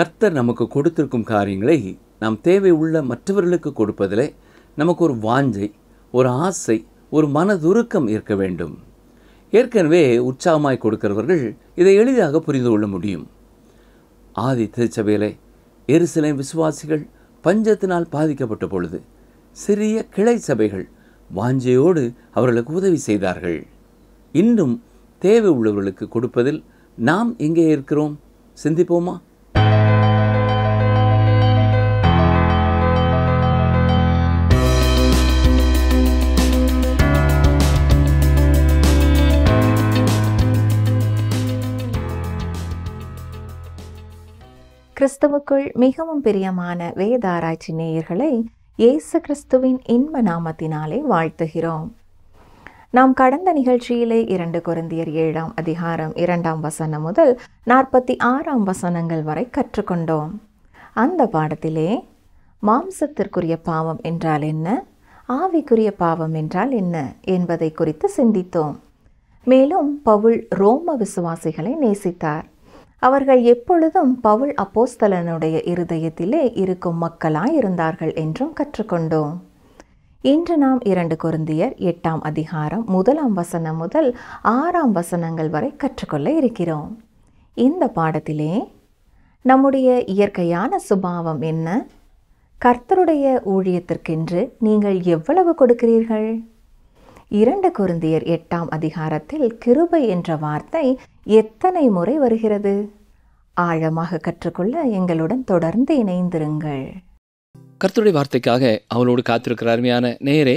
கர்த்தர் நமக்கு கொடுத்திருக்கும் காரியங்களை நாம் தேவை உள்ள மற்றவர்களுக்கு கொடுப்பதில் நமக்கு ஒரு வாஞ்சை ஒரு ஆசை ஒரு மனதுருக்கம் இருக்க வேண்டும் ஏற்கனவே உற்சாகமாய் கொடுக்கிறவர்கள் இதை எளிதாக புரிந்து கொள்ள முடியும் ஆதி திருச்சபையில் எருசலேம் விசுவாசிகள் பஞ்சத்தினால் பாதிக்கப்பட்ட பொழுது சிறிய கிளை சபைகள் வாஞ்சையோடு அவர்களுக்கு உதவி செய்தார்கள் இன்னும் தேவை உள்ளவர்களுக்கு கொடுப்பதில் நாம் எங்கே இருக்கிறோம் சிந்திப்போமா கிறிஸ்துவுக்குள் மிகவும் பிரியமான வேதாராய்ச்சி நேயர்களை இயேசு கிறிஸ்துவின் இன்ப நாமத்தினாலே வாழ்த்துகிறோம் நாம் கடந்த நிகழ்ச்சியிலே இரண்டு குருந்தியர் ஏழாம் அதிகாரம் இரண்டாம் வசனம் முதல் நாற்பத்தி ஆறாம் வசனங்கள் வரை கற்றுக்கொண்டோம் அந்த பாடத்திலே மாம்சத்திற்குரிய பாவம் என்றால் என்ன ஆவிக்குரிய பாவம் என்றால் என்ன என்பதை குறித்து சிந்தித்தோம் மேலும் பவுல் ரோம விசுவாசிகளை நேசித்தார் அவர்கள் எப்பொழுதும் பவுல் அப்போஸ்தலனுடைய இருதயத்திலே இருக்கும் மக்களாய் இருந்தார்கள் என்றும் கற்றுக்கொண்டோம் இன்று நாம் இரண்டு குருந்தியர் எட்டாம் அதிகாரம் முதலாம் வசனம் முதல் ஆறாம் வசனங்கள் வரை கற்றுக்கொள்ள இருக்கிறோம் இந்த பாடத்திலே நம்முடைய இயற்கையான சுபாவம் என்ன கர்த்தருடைய ஊழியத்திற்கென்று நீங்கள் எவ்வளவு கொடுக்கிறீர்கள் இரண்டு குருந்தியர் எட்டாம் அதிகாரத்தில் கிருபை என்ற வார்த்தை எத்தனை முறை வருகிறது ஆழமாக கற்றுக்கொள்ள எங்களுடன் தொடர்ந்து இணைந்திருங்கள் கர்த்தருடைய வார்த்தைக்காக அவளோடு காத்திருக்கிற அருமையான நேரே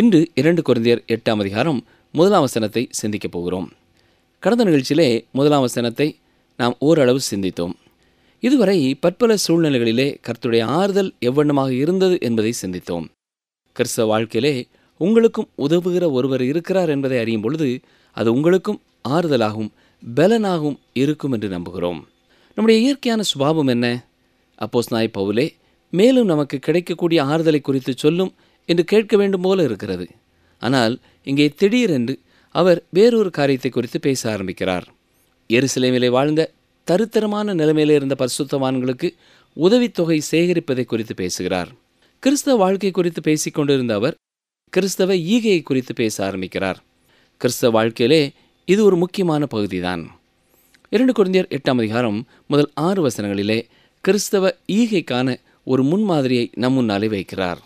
இன்று இரண்டு குருந்தியர் எட்டாம் அதிகாரம் முதலாம் வசனத்தை சிந்திக்கப் போகிறோம் கடந்த நிகழ்ச்சியிலே முதலாம் வசனத்தை நாம் ஓரளவு சிந்தித்தோம் இதுவரை பற்பல சூழ்நிலைகளிலே கர்த்துடைய ஆறுதல் எவ்வண்ணமாக இருந்தது என்பதை சிந்தித்தோம் கிறிஸ்தவ வாழ்க்கையிலே உங்களுக்கும் உதவுகிற ஒருவர் இருக்கிறார் என்பதை அறியும் பொழுது அது உங்களுக்கும் ஆறுதலாகவும் பலனாகவும் இருக்கும் என்று நம்புகிறோம் நம்முடைய இயற்கையான சுபாவம் என்ன அப்போஸ் நாய் பவுலே மேலும் நமக்கு கிடைக்கக்கூடிய ஆறுதலை குறித்து சொல்லும் என்று கேட்க வேண்டும் போல இருக்கிறது ஆனால் இங்கே திடீரென்று அவர் வேறொரு காரியத்தை குறித்து பேச ஆரம்பிக்கிறார் எருசலேமிலே வாழ்ந்த தருத்தரமான நிலைமையிலே இருந்த பரிசுத்தவான்களுக்கு உதவித்தொகை சேகரிப்பதை குறித்து பேசுகிறார் கிறிஸ்தவ வாழ்க்கை குறித்து பேசிக்கொண்டிருந்த அவர் கிறிஸ்தவ ஈகையை குறித்து பேச ஆரம்பிக்கிறார் கிறிஸ்தவ வாழ்க்கையிலே இது ஒரு முக்கியமான பகுதிதான் இரண்டு குழந்தையர் எட்டாம் அதிகாரம் முதல் ஆறு வசனங்களிலே கிறிஸ்தவ ஈகைக்கான ஒரு முன்மாதிரியை நம் முன்னாலே வைக்கிறார்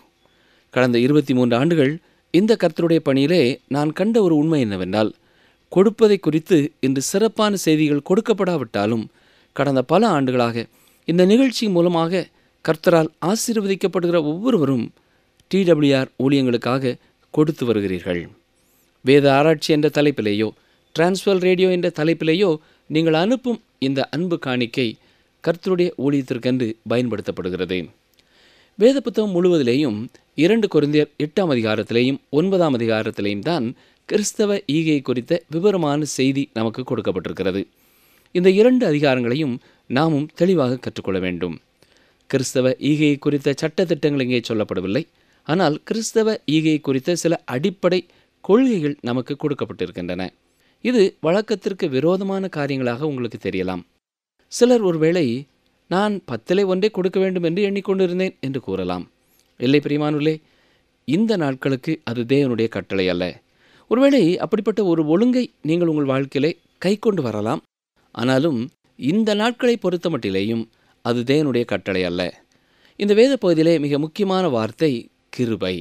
கடந்த இருபத்தி மூன்று ஆண்டுகள் இந்த கர்த்தருடைய பணியிலே நான் கண்ட ஒரு உண்மை என்னவென்றால் கொடுப்பதை குறித்து இன்று சிறப்பான செய்திகள் கொடுக்கப்படாவிட்டாலும் கடந்த பல ஆண்டுகளாக இந்த நிகழ்ச்சி மூலமாக கர்த்தரால் ஆசீர்வதிக்கப்படுகிற ஒவ்வொருவரும் டிடபிள்யூஆர் ஊழியங்களுக்காக கொடுத்து வருகிறீர்கள் வேத ஆராய்ச்சி என்ற தலைப்பிலேயோ டிரான்ஸ்வல் ரேடியோ என்ற தலைப்பிலேயோ நீங்கள் அனுப்பும் இந்த அன்பு காணிக்கை கர்த்தருடைய ஊழியத்திற்கென்று பயன்படுத்தப்படுகிறது வேத புத்தகம் முழுவதிலேயும் இரண்டு குறைந்தர் எட்டாம் அதிகாரத்திலேயும் ஒன்பதாம் அதிகாரத்திலேயும் தான் கிறிஸ்தவ ஈகை குறித்த விவரமான செய்தி நமக்கு கொடுக்கப்பட்டிருக்கிறது இந்த இரண்டு அதிகாரங்களையும் நாமும் தெளிவாக கற்றுக்கொள்ள வேண்டும் கிறிஸ்தவ ஈகையை குறித்த சட்ட திட்டங்கள் இங்கே சொல்லப்படவில்லை ஆனால் கிறிஸ்தவ ஈகை குறித்த சில அடிப்படை கொள்கைகள் நமக்கு கொடுக்கப்பட்டிருக்கின்றன இது வழக்கத்திற்கு விரோதமான காரியங்களாக உங்களுக்கு தெரியலாம் சிலர் ஒருவேளை நான் பத்திலே ஒன்றே கொடுக்க வேண்டும் என்று எண்ணிக்கொண்டிருந்தேன் என்று கூறலாம் இல்லை பிரிமானுலே இந்த நாட்களுக்கு அது தேவனுடைய கட்டளை அல்ல ஒருவேளை அப்படிப்பட்ட ஒரு ஒழுங்கை நீங்கள் உங்கள் வாழ்க்கையிலே கை கொண்டு வரலாம் ஆனாலும் இந்த நாட்களை பொறுத்த மட்டிலேயும் அது தேவனுடைய கட்டளை அல்ல இந்த வேத பகுதியிலே மிக முக்கியமான வார்த்தை கிருபை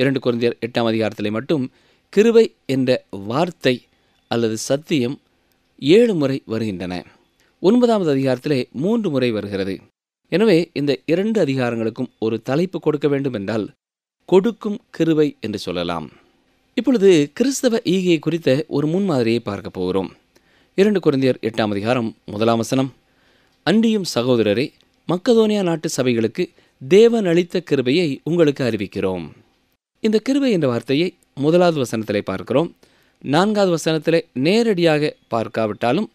இரண்டு குறைந்த எட்டாம் அதிகாரத்தில் மட்டும் கிருபை என்ற வார்த்தை அல்லது சத்தியம் ஏழு முறை வருகின்றன ஒன்பதாவது அதிகாரத்திலே மூன்று முறை வருகிறது எனவே இந்த இரண்டு அதிகாரங்களுக்கும் ஒரு தலைப்பு கொடுக்க வேண்டும் என்றால் கொடுக்கும் கிருவை என்று சொல்லலாம் இப்பொழுது கிறிஸ்தவ ஈகையை குறித்த ஒரு முன்மாதிரியை பார்க்க போகிறோம் இரண்டு குறைந்தியர் எட்டாம் அதிகாரம் முதலாம் வசனம் அன்றியும் சகோதரரே மக்கதோனியா நாட்டு சபைகளுக்கு தேவன் அளித்த கிருபையை உங்களுக்கு அறிவிக்கிறோம் இந்த கிருபை என்ற வார்த்தையை முதலாவது வசனத்திலே பார்க்கிறோம் நான்காவது வசனத்திலே நேரடியாக பார்க்காவிட்டாலும்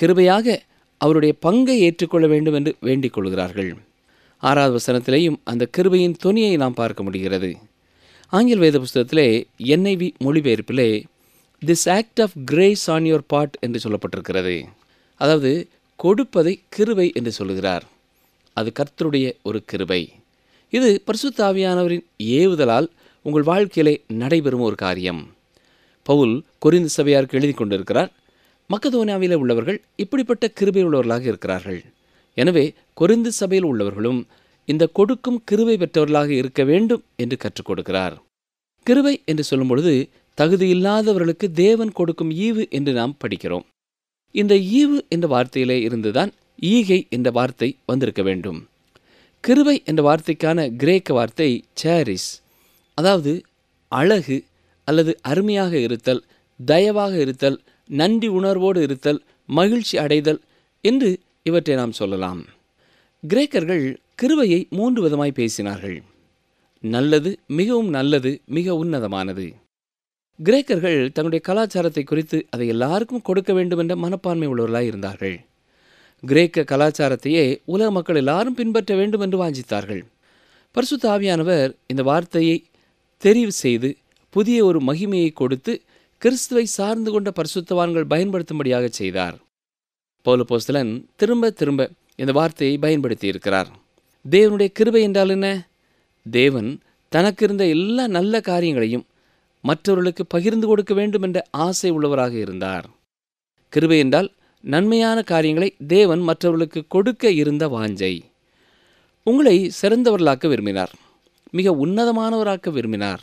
கிருபையாக அவருடைய பங்கை ஏற்றுக்கொள்ள வேண்டும் என்று வேண்டிக் கொள்கிறார்கள் ஆறாவது வசனத்திலேயும் அந்த கிருபையின் துணியை நாம் பார்க்க முடிகிறது ஆங்கில வேத புஸ்தகத்திலே என்ஐவி மொழிபெயர்ப்பிலே this act of grace on your part என்று சொல்லப்பட்டிருக்கிறது அதாவது கொடுப்பதை கிருவை என்று சொல்லுகிறார் அது கர்த்தருடைய ஒரு கிருபை இது பரிசுத்தாவியானவரின் ஏவுதலால் உங்கள் வாழ்க்கையிலே நடைபெறும் ஒரு காரியம் பவுல் கொரிந்து சபையாருக்கு எழுதி கொண்டிருக்கிறார் மக்கதோனாவில் உள்ளவர்கள் இப்படிப்பட்ட கிருபை உள்ளவர்களாக இருக்கிறார்கள் எனவே கொரிந்து சபையில் உள்ளவர்களும் இந்த கொடுக்கும் கிருவை பெற்றவர்களாக இருக்க வேண்டும் என்று கற்றுக் கொடுக்கிறார் கிருவை என்று சொல்லும் பொழுது தகுதி இல்லாதவர்களுக்கு தேவன் கொடுக்கும் ஈவு என்று நாம் படிக்கிறோம் இந்த ஈவு என்ற வார்த்தையிலே இருந்துதான் ஈகை என்ற வார்த்தை வந்திருக்க வேண்டும் கிருவை என்ற வார்த்தைக்கான கிரேக்க வார்த்தை சேரிஸ் அதாவது அழகு அல்லது அருமையாக இருத்தல் தயவாக இருத்தல் நன்றி உணர்வோடு இருத்தல் மகிழ்ச்சி அடைதல் என்று இவற்றை நாம் சொல்லலாம் கிரேக்கர்கள் கிருவையை மூன்று விதமாய் பேசினார்கள் நல்லது மிகவும் நல்லது மிக உன்னதமானது கிரேக்கர்கள் தங்களுடைய கலாச்சாரத்தை குறித்து அதை எல்லாருக்கும் கொடுக்க வேண்டும் என்ற மனப்பான்மை உள்ளவர்களாய் இருந்தார்கள் கிரேக்க கலாச்சாரத்தையே உலக மக்கள் எல்லாரும் பின்பற்ற வேண்டும் என்று வாஞ்சித்தார்கள் பரிசுத்த ஆவியானவர் இந்த வார்த்தையை தெரிவு செய்து புதிய ஒரு மகிமையை கொடுத்து கிறிஸ்துவை சார்ந்து கொண்ட பரிசுத்தவான்கள் பயன்படுத்தும்படியாக செய்தார் பௌலபோஸ்தலன் திரும்ப திரும்ப இந்த வார்த்தையை பயன்படுத்தி இருக்கிறார் தேவனுடைய கிருபை என்றால் என்ன தேவன் தனக்கு இருந்த எல்லா நல்ல காரியங்களையும் மற்றவர்களுக்கு பகிர்ந்து கொடுக்க வேண்டும் என்ற ஆசை உள்ளவராக இருந்தார் கிருபை என்றால் நன்மையான காரியங்களை தேவன் மற்றவர்களுக்கு கொடுக்க இருந்த வாஞ்சை உங்களை சிறந்தவர்களாக்க விரும்பினார் மிக உன்னதமானவராக்க விரும்பினார்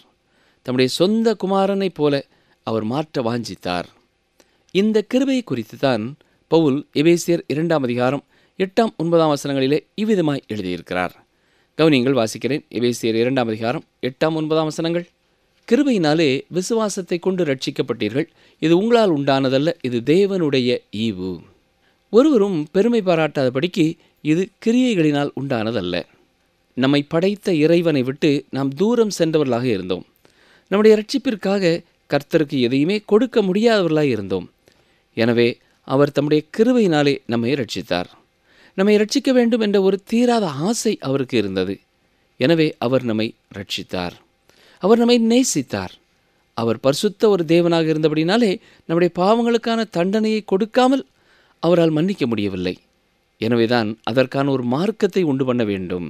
தம்முடைய சொந்த குமாரனைப் போல அவர் மாற்ற வாஞ்சித்தார் இந்த கிருபை குறித்து தான் பவுல் எபேசியர் இரண்டாம் அதிகாரம் எட்டாம் ஒன்பதாம் வசனங்களிலே இவ்விதமாய் எழுதியிருக்கிறார் கவனியங்கள் வாசிக்கிறேன் எபேசியர் இரண்டாம் அதிகாரம் எட்டாம் ஒன்பதாம் வசனங்கள் கிருபையினாலே விசுவாசத்தை கொண்டு ரட்சிக்கப்பட்டீர்கள் இது உங்களால் உண்டானதல்ல இது தேவனுடைய ஈவு ஒருவரும் பெருமை பாராட்டாதபடிக்கு இது கிரியைகளினால் உண்டானதல்ல நம்மை படைத்த இறைவனை விட்டு நாம் தூரம் சென்றவர்களாக இருந்தோம் நம்முடைய ரட்சிப்பிற்காக கர்த்தருக்கு எதையுமே கொடுக்க முடியாதவர்களாக இருந்தோம் எனவே அவர் தம்முடைய கிருவையினாலே நம்மை ரட்சித்தார் நம்மை ரட்சிக்க வேண்டும் என்ற ஒரு தீராத ஆசை அவருக்கு இருந்தது எனவே அவர் நம்மை ரட்சித்தார் அவர் நம்மை நேசித்தார் அவர் பரிசுத்த ஒரு தேவனாக இருந்தபடினாலே நம்முடைய பாவங்களுக்கான தண்டனையை கொடுக்காமல் அவரால் மன்னிக்க முடியவில்லை எனவேதான் அதற்கான ஒரு மார்க்கத்தை உண்டு பண்ண வேண்டும்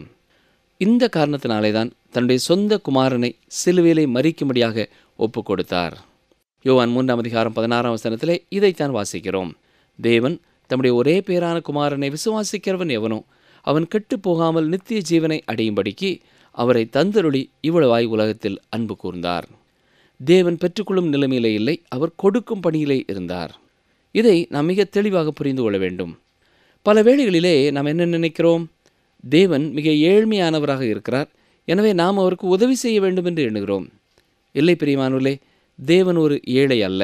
இந்த காரணத்தினாலே தான் தன்னுடைய சொந்த குமாரனை சிலுவேலை மறிக்கும்படியாக ஒப்பு கொடுத்தார் யோவான் மூன்றாம் அதிகாரம் பதினாறாம் வசனத்திலே இதைத்தான் வாசிக்கிறோம் தேவன் தம்முடைய ஒரே பேரான குமாரனை விசுவாசிக்கிறவன் எவனோ அவன் கெட்டு போகாமல் நித்திய ஜீவனை அடையும்படிக்கு அவரை தந்தருளி இவ்வளவாய் உலகத்தில் அன்பு கூர்ந்தார் தேவன் பெற்றுக்கொள்ளும் நிலைமையிலே இல்லை அவர் கொடுக்கும் பணியிலே இருந்தார் இதை நாம் மிக தெளிவாக புரிந்து கொள்ள வேண்டும் பல வேளைகளிலே நாம் என்ன நினைக்கிறோம் தேவன் மிக ஏழ்மையானவராக இருக்கிறார் எனவே நாம் அவருக்கு உதவி செய்ய வேண்டும் என்று எண்ணுகிறோம் இல்லை பிரியமானுலே தேவன் ஒரு ஏழை அல்ல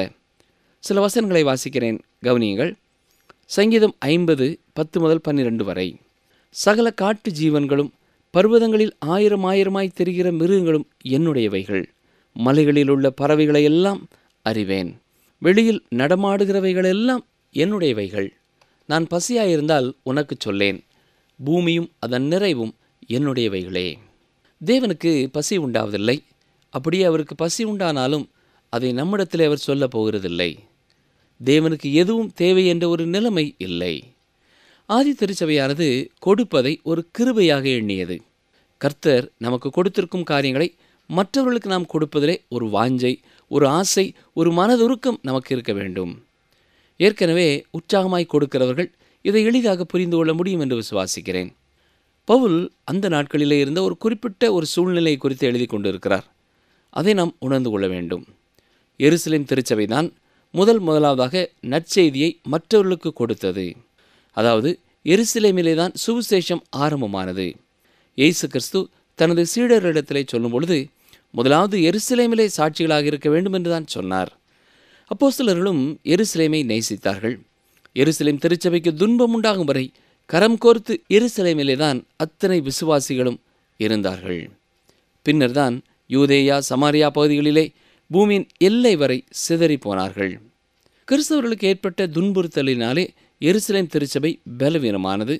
சில வசனங்களை வாசிக்கிறேன் கவனியங்கள் சங்கீதம் ஐம்பது பத்து முதல் பன்னிரெண்டு வரை சகல காட்டு ஜீவன்களும் பர்வதங்களில் ஆயிரம் ஆயிரமாய் தெரிகிற மிருகங்களும் என்னுடையவைகள் மலைகளில் உள்ள பறவைகளையெல்லாம் அறிவேன் வெளியில் நடமாடுகிறவைகளெல்லாம் என்னுடையவைகள் நான் பசியாயிருந்தால் உனக்கு சொல்லேன் பூமியும் அதன் நிறைவும் என்னுடையவைகளே தேவனுக்கு பசி உண்டாவதில்லை அப்படியே அவருக்கு பசி உண்டானாலும் அதை நம்மிடத்தில் அவர் சொல்லப் போகிறதில்லை தேவனுக்கு எதுவும் தேவை என்ற ஒரு நிலைமை இல்லை ஆதி திருச்சபையானது கொடுப்பதை ஒரு கிருபையாக எண்ணியது கர்த்தர் நமக்கு கொடுத்திருக்கும் காரியங்களை மற்றவர்களுக்கு நாம் கொடுப்பதிலே ஒரு வாஞ்சை ஒரு ஆசை ஒரு மனதுருக்கம் நமக்கு இருக்க வேண்டும் ஏற்கனவே உற்சாகமாய் கொடுக்கிறவர்கள் இதை எளிதாக புரிந்து கொள்ள முடியும் என்று விசுவாசிக்கிறேன் பவுல் அந்த நாட்களிலே இருந்த ஒரு குறிப்பிட்ட ஒரு சூழ்நிலை குறித்து எழுதி கொண்டிருக்கிறார் அதை நாம் உணர்ந்து கொள்ள வேண்டும் எருசலேம் திருச்சபைதான் முதல் முதலாவதாக நற்செய்தியை மற்றவர்களுக்கு கொடுத்தது அதாவது எருசிலேமிலே தான் சுவிசேஷம் ஆரம்பமானது இயேசு கிறிஸ்து தனது சீடர்களிடத்திலே சொல்லும் பொழுது முதலாவது எருசிலேமிலே சாட்சிகளாக இருக்க வேண்டும் என்று தான் சொன்னார் அப்போ சிலர்களும் எருசிலேமை நேசித்தார்கள் எருசலேம் திருச்சபைக்கு துன்பம் உண்டாகும் வரை கரம் கோர்த்து எருசலேமிலே தான் அத்தனை விசுவாசிகளும் இருந்தார்கள் பின்னர் தான் யூதேயா சமாரியா பகுதிகளிலே பூமியின் எல்லை வரை சிதறி போனார்கள் கிறிஸ்தவர்களுக்கு ஏற்பட்ட துன்புறுத்தலினாலே எருசலேம் திருச்சபை பலவீனமானது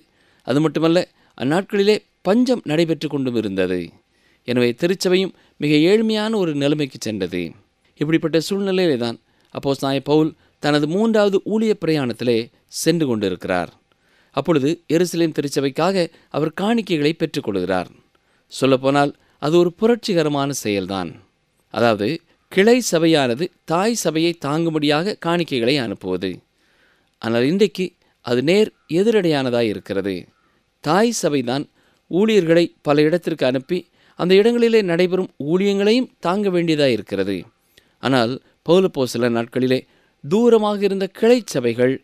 அது மட்டுமல்ல அந்நாட்களிலே பஞ்சம் நடைபெற்று கொண்டும் இருந்தது எனவே திருச்சபையும் மிக ஏழ்மையான ஒரு நிலைமைக்கு சென்றது இப்படிப்பட்ட சூழ்நிலையிலே தான் அப்போஸ் நாய பவுல் தனது மூன்றாவது ஊழிய பிரயாணத்திலே சென்று கொண்டிருக்கிறார் அப்பொழுது எருசலேம் திருச்சபைக்காக அவர் காணிக்கைகளை பெற்றுக்கொள்கிறார் சொல்லப்போனால் அது ஒரு புரட்சிகரமான செயல்தான் அதாவது கிளை சபையானது தாய் சபையை தாங்கும்படியாக காணிக்கைகளை அனுப்புவது ஆனால் இன்றைக்கு அது நேர் எதிரடையானதாக இருக்கிறது தாய் சபைதான் ஊழியர்களை பல இடத்திற்கு அனுப்பி அந்த இடங்களிலே நடைபெறும் ஊழியங்களையும் தாங்க வேண்டியதாக இருக்கிறது ஆனால் பௌலப்போ சில நாட்களிலே தூரமாக இருந்த கிளை சபைகள்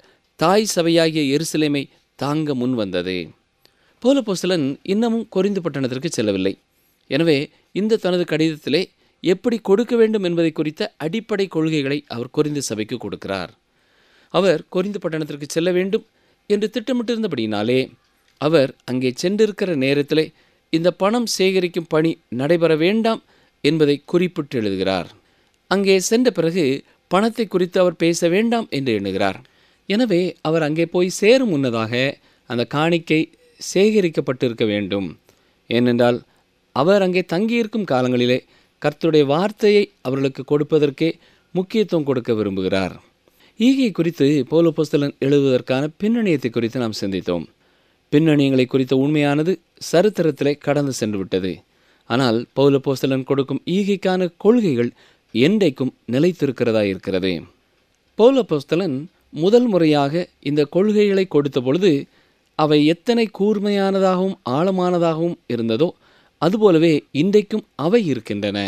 தாய் சபையாகிய எருசலேமை தாங்க முன் வந்தது பௌலப்போசலன் இன்னமும் குறைந்து பட்டணத்திற்கு செல்லவில்லை எனவே இந்த தனது கடிதத்திலே எப்படி கொடுக்க வேண்டும் என்பதை குறித்த அடிப்படை கொள்கைகளை அவர் குறைந்த சபைக்கு கொடுக்கிறார் அவர் கொரிந்து பட்டணத்திற்கு செல்ல வேண்டும் என்று திட்டமிட்டிருந்தபடினாலே அவர் அங்கே சென்றிருக்கிற நேரத்தில் இந்த பணம் சேகரிக்கும் பணி நடைபெற வேண்டாம் என்பதை குறிப்பிட்டு எழுதுகிறார் அங்கே சென்ற பிறகு பணத்தை குறித்து அவர் பேச வேண்டாம் என்று எண்ணுகிறார் எனவே அவர் அங்கே போய் சேரும் முன்னதாக அந்த காணிக்கை சேகரிக்கப்பட்டிருக்க வேண்டும் ஏனென்றால் அவர் அங்கே தங்கியிருக்கும் காலங்களிலே கர்த்துடைய வார்த்தையை அவர்களுக்கு கொடுப்பதற்கே முக்கியத்துவம் கொடுக்க விரும்புகிறார் ஈகை குறித்து போலோ புஸ்தலன் எழுதுவதற்கான பின்னணியத்தை குறித்து நாம் சிந்தித்தோம் பின்னணியங்களை குறித்த உண்மையானது சரித்திரத்திலே கடந்து சென்று விட்டது ஆனால் பௌல போஸ்தலன் கொடுக்கும் ஈகைக்கான கொள்கைகள் என்றைக்கும் நிலைத்திருக்கிறதா இருக்கிறது பௌல போஸ்தலன் முதல் முறையாக இந்த கொள்கைகளை கொடுத்த பொழுது அவை எத்தனை கூர்மையானதாகவும் ஆழமானதாகவும் இருந்ததோ அதுபோலவே இன்றைக்கும் அவை இருக்கின்றன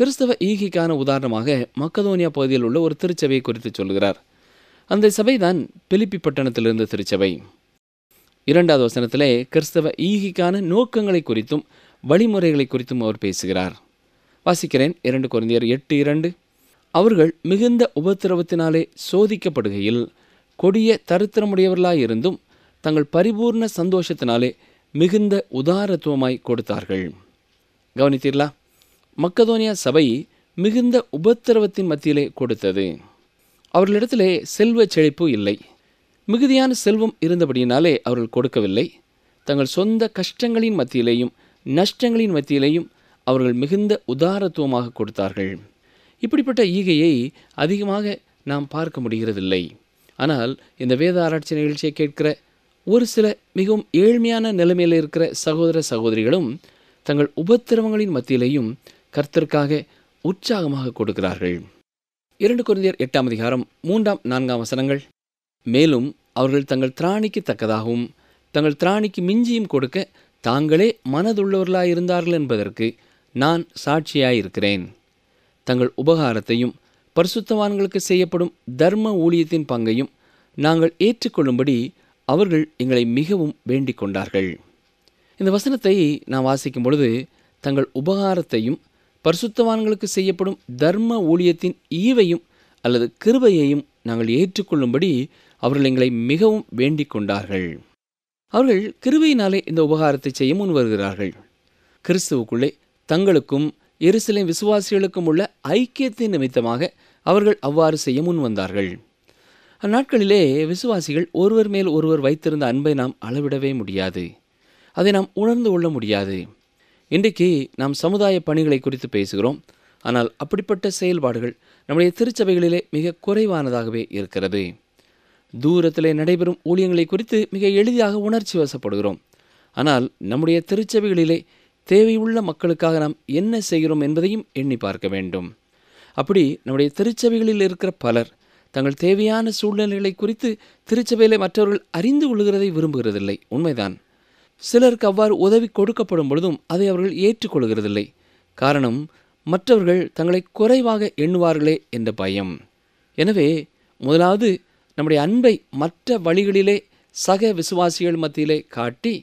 கிறிஸ்தவ ஈகைக்கான உதாரணமாக மக்கதோனியா பகுதியில் உள்ள ஒரு திருச்சபையை குறித்து சொல்கிறார் அந்த சபைதான் பிலிப்பி பட்டணத்திலிருந்து திருச்சபை இரண்டாவது வசனத்திலே கிறிஸ்தவ ஈகைக்கான நோக்கங்களை குறித்தும் வழிமுறைகளை குறித்தும் அவர் பேசுகிறார் வாசிக்கிறேன் இரண்டு குழந்தையர் எட்டு இரண்டு அவர்கள் மிகுந்த உபத்திரவத்தினாலே சோதிக்கப்படுகையில் கொடிய தரித்திரமுடையவர்களாயிருந்தும் தங்கள் பரிபூர்ண சந்தோஷத்தினாலே மிகுந்த உதாரத்துவமாய் கொடுத்தார்கள் கவனித்தீர்களா மக்கதோனியா சபை மிகுந்த உபத்திரவத்தின் மத்தியிலே கொடுத்தது அவர்களிடத்திலே செல்வ செழிப்பு இல்லை மிகுதியான செல்வம் இருந்தபடியினாலே அவர்கள் கொடுக்கவில்லை தங்கள் சொந்த கஷ்டங்களின் மத்தியிலேயும் நஷ்டங்களின் மத்தியிலேயும் அவர்கள் மிகுந்த உதாரத்துவமாக கொடுத்தார்கள் இப்படிப்பட்ட ஈகையை அதிகமாக நாம் பார்க்க முடிகிறதில்லை ஆனால் இந்த வேத ஆராய்ச்சி நிகழ்ச்சியை கேட்கிற ஒரு சில மிகவும் ஏழ்மையான நிலைமையில் இருக்கிற சகோதர சகோதரிகளும் தங்கள் உபத்திரவங்களின் மத்தியிலேயும் கர்த்தருக்காக உற்சாகமாக கொடுக்கிறார்கள் இரண்டு குருந்தியர் எட்டாம் அதிகாரம் மூன்றாம் நான்காம் வசனங்கள் மேலும் அவர்கள் தங்கள் திராணிக்கு தக்கதாகவும் தங்கள் திராணிக்கு மிஞ்சியும் கொடுக்க தாங்களே மனதுள்ளவர்களாயிருந்தார்கள் என்பதற்கு நான் சாட்சியாயிருக்கிறேன் தங்கள் உபகாரத்தையும் பரிசுத்தவான்களுக்கு செய்யப்படும் தர்ம ஊழியத்தின் பங்கையும் நாங்கள் ஏற்றுக்கொள்ளும்படி அவர்கள் எங்களை மிகவும் வேண்டிக் கொண்டார்கள் இந்த வசனத்தை நான் வாசிக்கும் பொழுது தங்கள் உபகாரத்தையும் பரிசுத்தவான்களுக்கு செய்யப்படும் தர்ம ஊழியத்தின் ஈவையும் அல்லது கிருபையையும் நாங்கள் ஏற்றுக்கொள்ளும்படி அவர்கள் எங்களை மிகவும் வேண்டிக் கொண்டார்கள் அவர்கள் கிருபையினாலே இந்த உபகாரத்தை செய்ய முன் வருகிறார்கள் கிறிஸ்துவுக்குள்ளே தங்களுக்கும் இருசிலை விசுவாசிகளுக்கும் உள்ள ஐக்கியத்தின் நிமித்தமாக அவர்கள் அவ்வாறு செய்ய முன் வந்தார்கள் அந்நாட்களிலே விசுவாசிகள் ஒருவர் மேல் ஒருவர் வைத்திருந்த அன்பை நாம் அளவிடவே முடியாது அதை நாம் உணர்ந்து கொள்ள முடியாது இன்றைக்கு நாம் சமுதாய பணிகளை குறித்து பேசுகிறோம் ஆனால் அப்படிப்பட்ட செயல்பாடுகள் நம்முடைய திருச்சபைகளிலே மிக குறைவானதாகவே இருக்கிறது தூரத்திலே நடைபெறும் ஊழியங்களை குறித்து மிக எளிதாக உணர்ச்சி வசப்படுகிறோம் ஆனால் நம்முடைய திருச்சபைகளிலே தேவையுள்ள மக்களுக்காக நாம் என்ன செய்கிறோம் என்பதையும் எண்ணி பார்க்க வேண்டும் அப்படி நம்முடைய திருச்சபைகளில் இருக்கிற பலர் தங்கள் தேவையான சூழ்நிலைகளை குறித்து திருச்சபையிலே மற்றவர்கள் அறிந்து கொள்கிறதை விரும்புகிறதில்லை உண்மைதான் சிலருக்கு அவ்வாறு உதவி கொடுக்கப்படும் பொழுதும் அதை அவர்கள் ஏற்றுக்கொள்கிறதில்லை காரணம் மற்றவர்கள் தங்களை குறைவாக எண்ணுவார்களே என்ற பயம் எனவே முதலாவது நம்முடைய அன்பை மற்ற வழிகளிலே சக விசுவாசிகள் மத்தியிலே காட்டி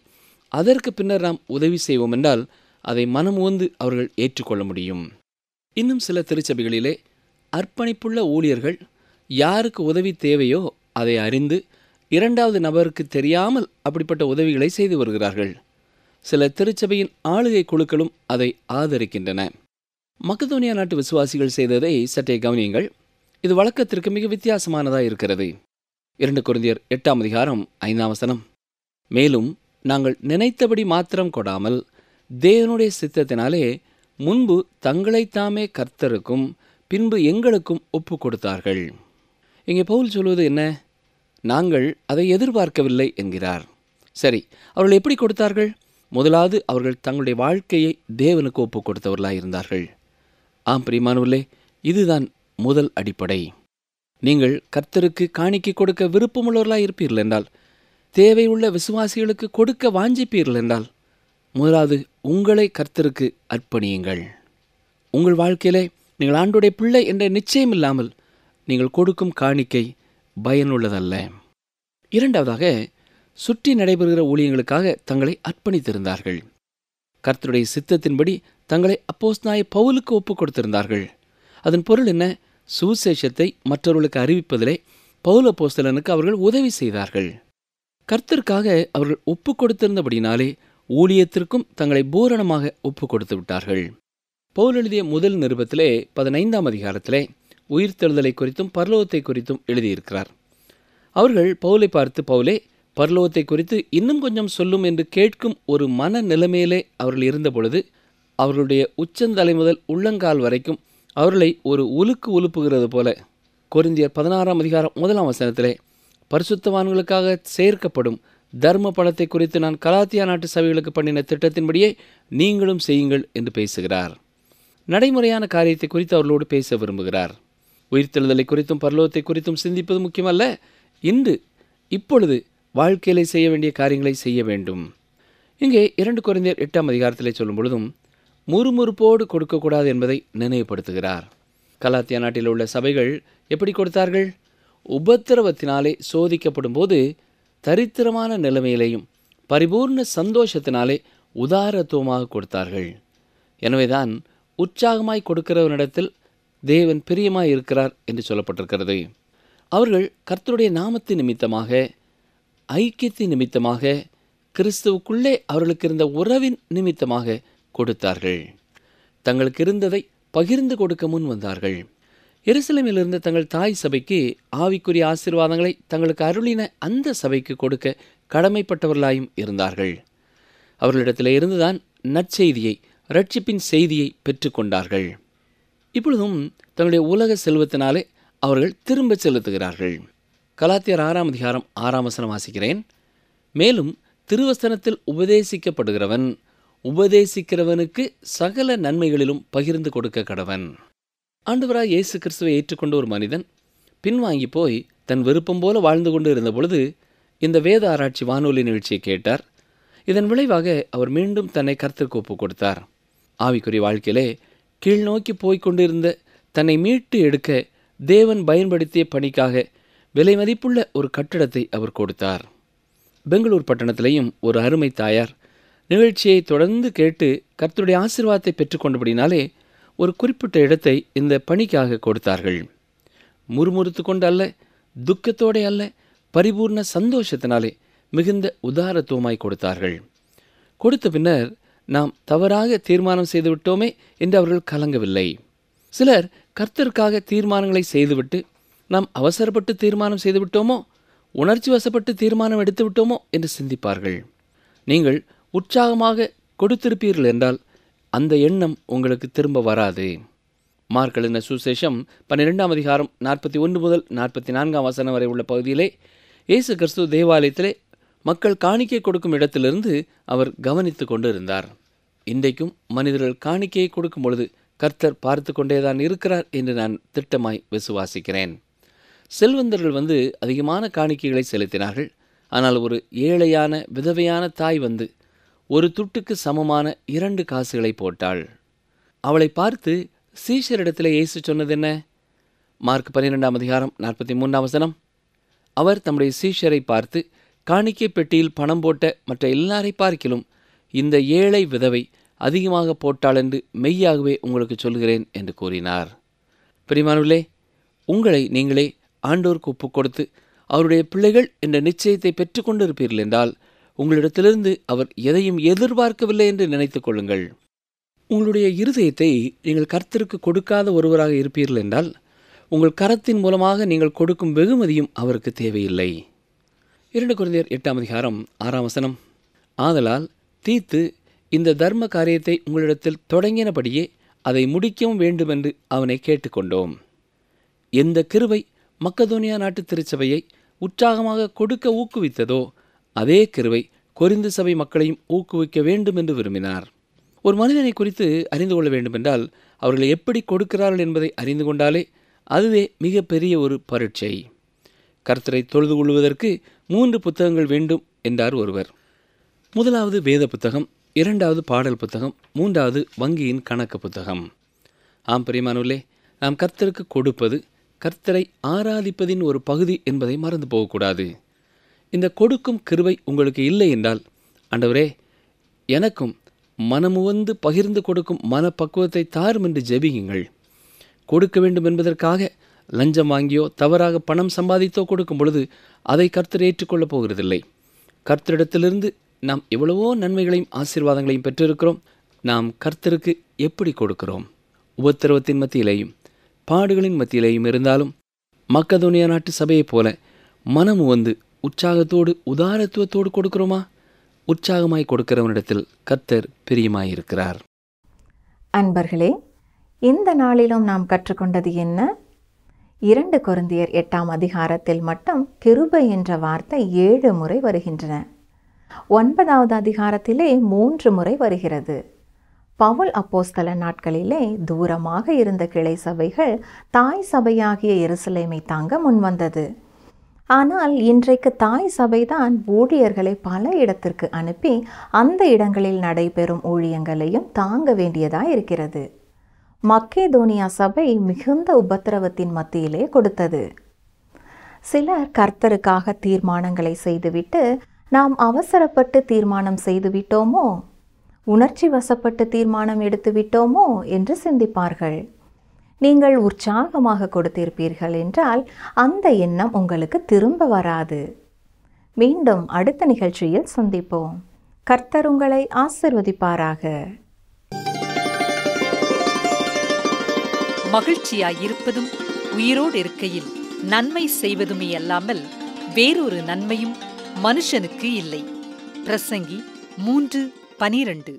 அதற்கு பின்னர் நாம் உதவி செய்வோம் என்றால் அதை மனம் மனமுவந்து அவர்கள் ஏற்றுக்கொள்ள முடியும் இன்னும் சில திருச்சபைகளிலே அர்ப்பணிப்புள்ள ஊழியர்கள் யாருக்கு உதவி தேவையோ அதை அறிந்து இரண்டாவது நபருக்கு தெரியாமல் அப்படிப்பட்ட உதவிகளை செய்து வருகிறார்கள் சில திருச்சபையின் ஆளுகை குழுக்களும் அதை ஆதரிக்கின்றன மக்கதோனியா நாட்டு விசுவாசிகள் செய்ததை சற்றே கவனியுங்கள் இது வழக்கத்திற்கு மிக வித்தியாசமானதாக இருக்கிறது இரண்டு குருந்தியர் எட்டாம் அதிகாரம் ஐந்தாம் வசனம் மேலும் நாங்கள் நினைத்தபடி மாத்திரம் கொடாமல் தேவனுடைய சித்தத்தினாலே முன்பு தங்களைத்தாமே கர்த்தருக்கும் பின்பு எங்களுக்கும் ஒப்பு கொடுத்தார்கள் இங்கே பவுல் சொல்வது என்ன நாங்கள் அதை எதிர்பார்க்கவில்லை என்கிறார் சரி அவர்கள் எப்படி கொடுத்தார்கள் முதலாவது அவர்கள் தங்களுடைய வாழ்க்கையை தேவனுக்கு ஒப்பு கொடுத்தவர்களாக இருந்தார்கள் ஆம் பிரிமானவர்களே இதுதான் முதல் அடிப்படை நீங்கள் கர்த்தருக்கு காணிக்கை கொடுக்க விருப்பமுள்ளவர்களாக இருப்பீர்கள் என்றால் தேவையுள்ள விசுவாசிகளுக்கு கொடுக்க வாஞ்சிப்பீர்கள் என்றால் முதலாவது உங்களை கர்த்தருக்கு அர்ப்பணியுங்கள் உங்கள் வாழ்க்கையிலே நீங்கள் ஆண்டுடைய பிள்ளை என்ற நிச்சயம் இல்லாமல் நீங்கள் கொடுக்கும் காணிக்கை பயனுள்ளதல்ல இரண்டாவதாக சுற்றி நடைபெறுகிற ஊழியங்களுக்காக தங்களை அர்ப்பணித்திருந்தார்கள் கர்த்தருடைய சித்தத்தின்படி தங்களை நாய பவுலுக்கு ஒப்புக் கொடுத்திருந்தார்கள் அதன் பொருள் என்ன சுவிசேஷத்தை மற்றவர்களுக்கு அறிவிப்பதிலே பவுல அப்போஸ்தலனுக்கு அவர்கள் உதவி செய்தார்கள் கர்த்தருக்காக அவர்கள் ஒப்பு கொடுத்திருந்தபடினாலே ஊழியத்திற்கும் தங்களை பூரணமாக ஒப்பு கொடுத்து விட்டார்கள் பவுல் எழுதிய முதல் நிருபத்திலே பதினைந்தாம் அதிகாரத்திலே உயிர்த்தெழுதலை குறித்தும் பரலோகத்தை குறித்தும் எழுதியிருக்கிறார் அவர்கள் பவுலை பார்த்து பவுலே பரலோகத்தை குறித்து இன்னும் கொஞ்சம் சொல்லும் என்று கேட்கும் ஒரு மன நிலைமையிலே அவர்கள் இருந்தபொழுது அவர்களுடைய உச்சந்தலை முதல் உள்ளங்கால் வரைக்கும் அவர்களை ஒரு உலுக்கு உலுப்புகிறது போல கொரிந்தியர் பதினாறாம் அதிகாரம் முதலாம் வசனத்திலே பரிசுத்தவான்களுக்காக சேர்க்கப்படும் தர்ம பணத்தை குறித்து நான் கலாத்தியா நாட்டு சபைகளுக்கு பண்ணின திட்டத்தின்படியே நீங்களும் செய்யுங்கள் என்று பேசுகிறார் நடைமுறையான காரியத்தை குறித்து அவர்களோடு பேச விரும்புகிறார் உயிர்த்தெழுதலை குறித்தும் பரலோகத்தை குறித்தும் சிந்திப்பது முக்கியமல்ல இன்று இப்பொழுது வாழ்க்கையில் செய்ய வேண்டிய காரியங்களை செய்ய வேண்டும் இங்கே இரண்டு குறைந்தர் எட்டாம் அதிகாரத்தில் சொல்லும் பொழுதும் முறுமுறுப்போடு கொடுக்கக்கூடாது என்பதை நினைவுபடுத்துகிறார் கலாத்தியா நாட்டில் உள்ள சபைகள் எப்படி கொடுத்தார்கள் உபத்திரவத்தினாலே சோதிக்கப்படும் போது தரித்திரமான நிலைமையிலையும் பரிபூர்ண சந்தோஷத்தினாலே உதாரத்துவமாக கொடுத்தார்கள் எனவேதான் உற்சாகமாய் கொடுக்கிறவனிடத்தில் தேவன் பிரியமாக இருக்கிறார் என்று சொல்லப்பட்டிருக்கிறது அவர்கள் கர்த்தருடைய நாமத்தின் நிமித்தமாக ஐக்கியத்தின் நிமித்தமாக கிறிஸ்துவுக்குள்ளே அவர்களுக்கு இருந்த உறவின் நிமித்தமாக கொடுத்தார்கள் தங்களுக்கு இருந்ததை பகிர்ந்து கொடுக்க முன் வந்தார்கள் இருந்த தங்கள் தாய் சபைக்கு ஆவிக்குரிய ஆசீர்வாதங்களை தங்களுக்கு அருளின அந்த சபைக்கு கொடுக்க கடமைப்பட்டவர்களாயும் இருந்தார்கள் அவர்களிடத்தில் இருந்துதான் நற்செய்தியை ரட்சிப்பின் செய்தியை பெற்றுக்கொண்டார்கள் இப்பொழுதும் தன்னுடைய உலக செல்வத்தினாலே அவர்கள் திரும்ப செலுத்துகிறார்கள் கலாத்தியர் ஆறாம் அதிகாரம் ஆறாம் வசனம் வாசிக்கிறேன் மேலும் திருவசனத்தில் உபதேசிக்கப்படுகிறவன் உபதேசிக்கிறவனுக்கு சகல நன்மைகளிலும் பகிர்ந்து கொடுக்க கடவன் ஆண்டவராக இயேசு கிறிஸ்துவை ஏற்றுக்கொண்ட ஒரு மனிதன் பின்வாங்கி போய் தன் விருப்பம் போல வாழ்ந்து கொண்டு இருந்த பொழுது இந்த வேத ஆராய்ச்சி வானொலி நிகழ்ச்சியை கேட்டார் இதன் விளைவாக அவர் மீண்டும் தன்னை கருத்திற்கு ஒப்புக் கொடுத்தார் ஆவிக்குரிய வாழ்க்கையிலே கீழ்நோக்கி போய்க் கொண்டிருந்த தன்னை மீட்டு எடுக்க தேவன் பயன்படுத்திய பணிக்காக விலை மதிப்புள்ள ஒரு கட்டடத்தை அவர் கொடுத்தார் பெங்களூர் பட்டணத்திலையும் ஒரு அருமை தாயார் நிகழ்ச்சியை தொடர்ந்து கேட்டு கர்த்தருடைய ஆசிர்வாதத்தை பெற்றுக்கொண்டபடினாலே ஒரு குறிப்பிட்ட இடத்தை இந்த பணிக்காக கொடுத்தார்கள் முறுமுறுத்து கொண்டு அல்ல துக்கத்தோடே அல்ல பரிபூர்ண சந்தோஷத்தினாலே மிகுந்த உதாரத்துவமாய் கொடுத்தார்கள் கொடுத்த பின்னர் நாம் தவறாக தீர்மானம் செய்துவிட்டோமே என்று அவர்கள் கலங்கவில்லை சிலர் கர்த்தருக்காக தீர்மானங்களை செய்துவிட்டு நாம் அவசரப்பட்டு தீர்மானம் செய்துவிட்டோமோ உணர்ச்சி வசப்பட்டு தீர்மானம் எடுத்துவிட்டோமோ என்று சிந்திப்பார்கள் நீங்கள் உற்சாகமாக கொடுத்திருப்பீர்கள் என்றால் அந்த எண்ணம் உங்களுக்கு திரும்ப வராது மார்க்கெழுந்த சுசேஷம் பன்னிரெண்டாம் அதிகாரம் நாற்பத்தி ஒன்று முதல் நாற்பத்தி நான்காம் வசனம் வரை உள்ள பகுதியிலே இயேசு கிறிஸ்து தேவாலயத்திலே மக்கள் காணிக்கை கொடுக்கும் இடத்திலிருந்து அவர் கவனித்து கொண்டு இருந்தார் இன்றைக்கும் மனிதர்கள் காணிக்கையை கொடுக்கும் பொழுது கர்த்தர் பார்த்து கொண்டேதான் இருக்கிறார் என்று நான் திட்டமாய் விசுவாசிக்கிறேன் செல்வந்தர்கள் வந்து அதிகமான காணிக்கைகளை செலுத்தினார்கள் ஆனால் ஒரு ஏழையான விதவையான தாய் வந்து ஒரு துட்டுக்கு சமமான இரண்டு காசுகளை போட்டாள் அவளை பார்த்து சீஷரிடத்தில் இயேசு சொன்னது என்ன மார்க் பன்னிரெண்டாம் அதிகாரம் நாற்பத்தி மூன்றாம் வசனம் அவர் தம்முடைய சீஷரை பார்த்து காணிக்கை பெட்டியில் பணம் போட்ட மற்ற எல்லாரை பார்க்கிலும் இந்த ஏழை விதவை அதிகமாக போட்டாளென்று என்று மெய்யாகவே உங்களுக்கு சொல்கிறேன் என்று கூறினார் பிரிமானுள்ளே உங்களை நீங்களே ஆண்டோருக்கு ஒப்புக் கொடுத்து அவருடைய பிள்ளைகள் என்ற நிச்சயத்தை பெற்றுக்கொண்டிருப்பீர்கள் என்றால் உங்களிடத்திலிருந்து அவர் எதையும் எதிர்பார்க்கவில்லை என்று நினைத்துக் கொள்ளுங்கள் உங்களுடைய இருதயத்தை நீங்கள் கருத்திற்கு கொடுக்காத ஒருவராக இருப்பீர்கள் என்றால் உங்கள் கரத்தின் மூலமாக நீங்கள் கொடுக்கும் வெகுமதியும் அவருக்கு தேவையில்லை இரண்டு குழந்தையர் எட்டாம் அதிகாரம் ஆறாம் வசனம் ஆதலால் தீத்து இந்த தர்ம காரியத்தை உங்களிடத்தில் தொடங்கினபடியே அதை முடிக்கவும் வேண்டுமென்று அவனை கேட்டுக்கொண்டோம் எந்த கிருவை மக்கதோனியா நாட்டு திருச்சபையை உற்சாகமாக கொடுக்க ஊக்குவித்ததோ அதே கிருவை கொரிந்து சபை மக்களையும் ஊக்குவிக்க வேண்டும் என்று விரும்பினார் ஒரு மனிதனை குறித்து அறிந்து கொள்ள வேண்டுமென்றால் அவர்கள் எப்படி கொடுக்கிறார்கள் என்பதை அறிந்து கொண்டாலே அதுவே மிகப்பெரிய ஒரு பரீட்சை கர்த்தரை தொழுது கொள்வதற்கு மூன்று புத்தகங்கள் வேண்டும் என்றார் ஒருவர் முதலாவது வேத புத்தகம் இரண்டாவது பாடல் புத்தகம் மூன்றாவது வங்கியின் கணக்கு புத்தகம் ஆம் பிரியமானுலே நாம் கர்த்தருக்கு கொடுப்பது கர்த்தரை ஆராதிப்பதின் ஒரு பகுதி என்பதை மறந்து போகக்கூடாது இந்த கொடுக்கும் கிருவை உங்களுக்கு இல்லை என்றால் அண்டவரே எனக்கும் மனமுவந்து பகிர்ந்து கொடுக்கும் மனப்பக்குவத்தை தாரும் என்று ஜெபியுங்கள் கொடுக்க வேண்டும் என்பதற்காக லஞ்சம் வாங்கியோ தவறாக பணம் சம்பாதித்தோ கொடுக்கும் பொழுது அதை கர்த்தர் ஏற்றுக்கொள்ளப் போகிறதில்லை கர்த்தரிடத்திலிருந்து நாம் எவ்வளவோ நன்மைகளையும் ஆசீர்வாதங்களையும் பெற்றிருக்கிறோம் நாம் கர்த்தருக்கு எப்படி கொடுக்கிறோம் உபத்திரவத்தின் மத்தியிலேயும் பாடுகளின் மத்தியிலேயும் இருந்தாலும் மக்கதோனியா நாட்டு சபையைப் போல மனம் வந்து உற்சாகத்தோடு உதாரத்துவத்தோடு கொடுக்கிறோமா உற்சாகமாய் கொடுக்கிறவனிடத்தில் கர்த்தர் பிரியமாயிருக்கிறார் அன்பர்களே இந்த நாளிலும் நாம் கற்றுக்கொண்டது என்ன இரண்டு குருந்தியர் எட்டாம் அதிகாரத்தில் மட்டும் கிருபை என்ற வார்த்தை ஏழு முறை வருகின்றன ஒன்பதாவது அதிகாரத்திலே மூன்று முறை வருகிறது பவுல் அப்போஸ்தல நாட்களிலே தூரமாக இருந்த கிளை சபைகள் தாய் சபையாகிய எருசலேமை தாங்க முன்வந்தது ஆனால் இன்றைக்கு தாய் சபைதான் ஊழியர்களை பல இடத்திற்கு அனுப்பி அந்த இடங்களில் நடைபெறும் ஊழியங்களையும் தாங்க வேண்டியதாக இருக்கிறது மக்கேதோனியா சபை மிகுந்த உபத்திரவத்தின் மத்தியிலே கொடுத்தது சிலர் கர்த்தருக்காக தீர்மானங்களை செய்துவிட்டு நாம் அவசரப்பட்டு தீர்மானம் செய்துவிட்டோமோ உணர்ச்சி வசப்பட்டு தீர்மானம் எடுத்துவிட்டோமோ என்று சிந்திப்பார்கள் நீங்கள் உற்சாகமாக கொடுத்திருப்பீர்கள் என்றால் அந்த எண்ணம் உங்களுக்கு திரும்ப வராது மீண்டும் அடுத்த நிகழ்ச்சியில் சந்திப்போம் கர்த்தர் உங்களை ஆசிர்வதிப்பாராக மகிழ்ச்சியாயிருப்பதும் உயிரோடு இருக்கையில் நன்மை செய்வதுமே அல்லாமல் வேறொரு நன்மையும் மனுஷனுக்கு இல்லை பிரசங்கி மூன்று பனிரெண்டு